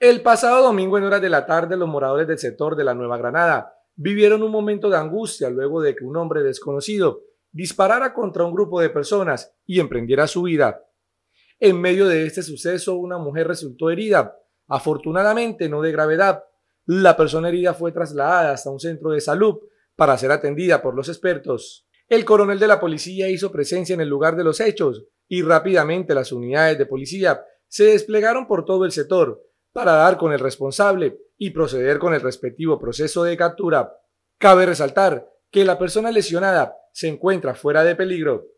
El pasado domingo en horas de la tarde, los moradores del sector de la Nueva Granada vivieron un momento de angustia luego de que un hombre desconocido disparara contra un grupo de personas y emprendiera su vida. En medio de este suceso, una mujer resultó herida, afortunadamente no de gravedad. La persona herida fue trasladada hasta un centro de salud para ser atendida por los expertos. El coronel de la policía hizo presencia en el lugar de los hechos y rápidamente las unidades de policía se desplegaron por todo el sector para dar con el responsable y proceder con el respectivo proceso de captura. Cabe resaltar que la persona lesionada se encuentra fuera de peligro